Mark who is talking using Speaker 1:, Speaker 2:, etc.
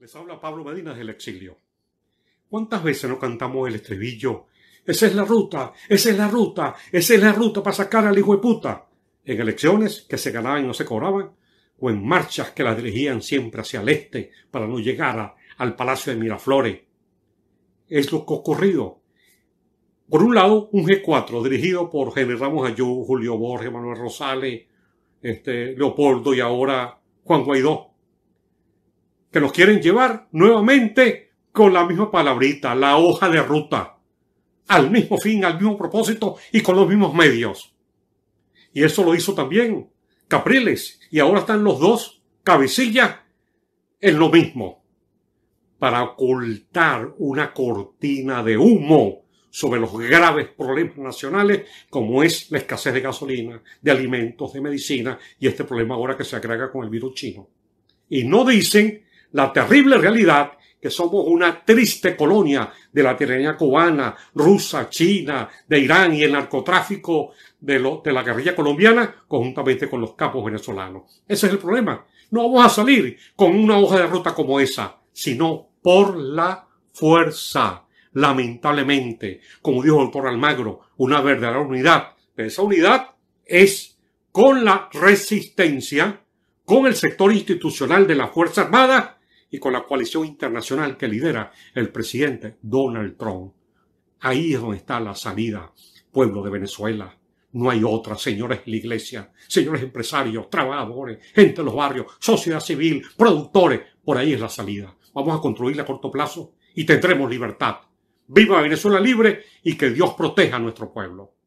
Speaker 1: Les habla Pablo Medina del exilio. ¿Cuántas veces no cantamos el estribillo? Esa es la ruta, esa es la ruta, esa es la ruta para sacar al hijo de puta. En elecciones que se ganaban y no se cobraban, o en marchas que las dirigían siempre hacia el este para no llegar al Palacio de Miraflores. Es lo que ha ocurrido. Por un lado, un G4 dirigido por Henry Ramos Ayú, Julio Borges, Manuel Rosales, este, Leopoldo y ahora Juan Guaidó que los quieren llevar nuevamente con la misma palabrita, la hoja de ruta, al mismo fin, al mismo propósito y con los mismos medios. Y eso lo hizo también Capriles, y ahora están los dos, cabecillas en lo mismo, para ocultar una cortina de humo sobre los graves problemas nacionales como es la escasez de gasolina, de alimentos, de medicina y este problema ahora que se agrega con el virus chino. Y no dicen la terrible realidad que somos una triste colonia de la tiranía cubana, rusa, china, de Irán y el narcotráfico de, de la guerrilla colombiana conjuntamente con los capos venezolanos. Ese es el problema. No vamos a salir con una hoja de ruta como esa, sino por la fuerza. Lamentablemente, como dijo el doctor Almagro, una verdadera unidad. esa unidad es con la resistencia, con el sector institucional de la Fuerza Armada, y con la coalición internacional que lidera el presidente Donald Trump. Ahí es donde está la salida, pueblo de Venezuela. No hay otra, señores de la iglesia, señores empresarios, trabajadores, gente de los barrios, sociedad civil, productores. Por ahí es la salida. Vamos a construirla a corto plazo y tendremos libertad. Viva Venezuela libre y que Dios proteja a nuestro pueblo.